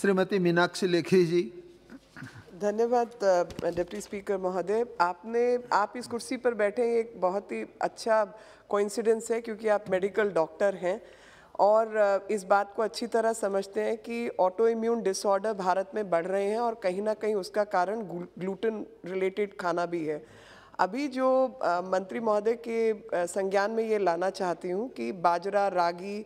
श्रीमती मीनाक्षी लेखी जी धन्यवाद deputy speaker महोदय आपने आप इस कुर्सी पर बैठे हैं एक बहुत ही अच्छा कोइंसिडेंस है क्योंकि आप मेडिकल डॉक्टर हैं और इस बात को अच्छी तरह समझते हैं कि ऑटो इम्यून डिसऑर्डर भारत में बढ़ रहे हैं और कहीं ना कहीं उसका कारण ग्लूटेन रिलेटेड खाना भी है अभी जो मंत्री महोदय के संज्ञान में ये लाना चाहती हूँ कि बाजरा रागी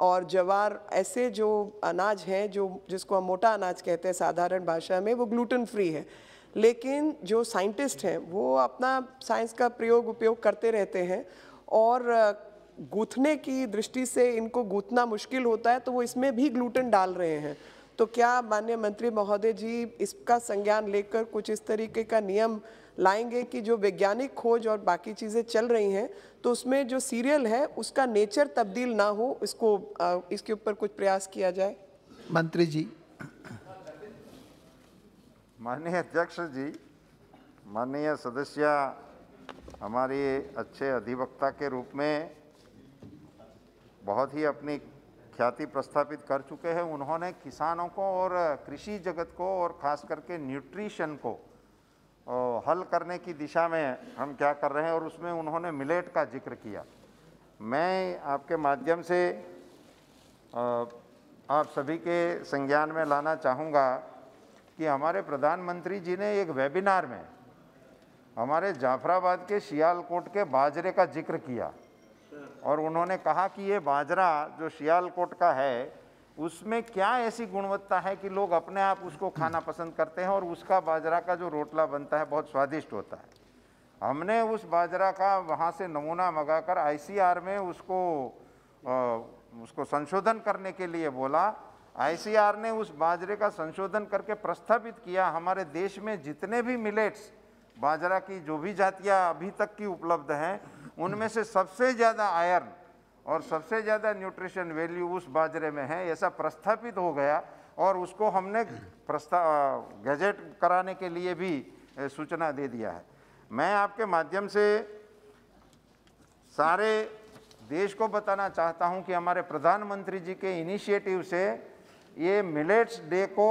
और जवार ऐसे जो अनाज हैं जो जिसको हम मोटा अनाज कहते हैं साधारण भाषा में वो ग्लूटन फ्री है लेकिन जो साइंटिस्ट हैं वो अपना साइंस का प्रयोग उपयोग करते रहते हैं और गूथने की दृष्टि से इनको गूथना मुश्किल होता है तो वो इसमें भी ग्लूटन डाल रहे हैं तो क्या माननीय मंत्री महोदय जी इसका संज्ञान लेकर कुछ इस तरीके का नियम लाएंगे कि जो वैज्ञानिक खोज और बाकी चीज़ें चल रही हैं तो उसमें जो सीरियल है उसका नेचर तब्दील ना हो इसको इसके ऊपर कुछ प्रयास किया जाए मंत्री जी माननीय अध्यक्ष जी माननीय सदस्य हमारे अच्छे अधिवक्ता के रूप में बहुत ही अपनी ख्याति प्रस्थापित कर चुके हैं उन्होंने किसानों को और कृषि जगत को और ख़ास करके न्यूट्रिशन को हल करने की दिशा में हम क्या कर रहे हैं और उसमें उन्होंने मिलेट का जिक्र किया मैं आपके माध्यम से आप सभी के संज्ञान में लाना चाहूँगा कि हमारे प्रधानमंत्री जी ने एक वेबिनार में हमारे जाफराबाद के शियालकोट के बाजरे का जिक्र किया और उन्होंने कहा कि ये बाजरा जो सियालकोट का है उसमें क्या ऐसी गुणवत्ता है कि लोग अपने आप उसको खाना पसंद करते हैं और उसका बाजरा का जो रोटला बनता है बहुत स्वादिष्ट होता है हमने उस बाजरा का वहाँ से नमूना मंगाकर आईसीआर में उसको आ, उसको संशोधन करने के लिए बोला आईसीआर ने उस बाजरे का संशोधन करके प्रस्थापित किया हमारे देश में जितने भी मिलेट्स बाजरा की जो भी जातियाँ अभी तक की उपलब्ध हैं उनमें से सबसे ज़्यादा आयरन और सबसे ज़्यादा न्यूट्रिशन वैल्यू उस बाजरे में है ऐसा प्रस्थापित हो गया और उसको हमने प्रस्ता गजट कराने के लिए भी सूचना दे दिया है मैं आपके माध्यम से सारे देश को बताना चाहता हूं कि हमारे प्रधानमंत्री जी के इनिशिएटिव से ये मिलेट्स डे को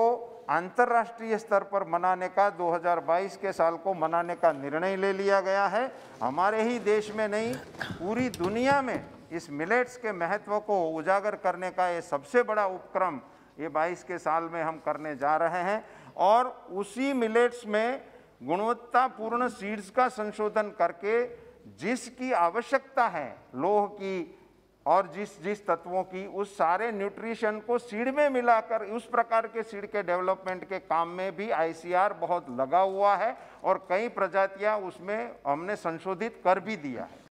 अंतर्राष्ट्रीय स्तर पर मनाने का 2022 के साल को मनाने का निर्णय ले लिया गया है हमारे ही देश में नहीं पूरी दुनिया में इस मिलेट्स के महत्व को उजागर करने का ये सबसे बड़ा उपक्रम ये 22 के साल में हम करने जा रहे हैं और उसी मिलेट्स में गुणवत्तापूर्ण सीड्स का संशोधन करके जिसकी आवश्यकता है लोह की और जिस जिस तत्वों की उस सारे न्यूट्रिशन को सीड में मिलाकर उस प्रकार के सीड के डेवलपमेंट के काम में भी आईसीआर बहुत लगा हुआ है और कई प्रजातियां उसमें हमने संशोधित कर भी दिया है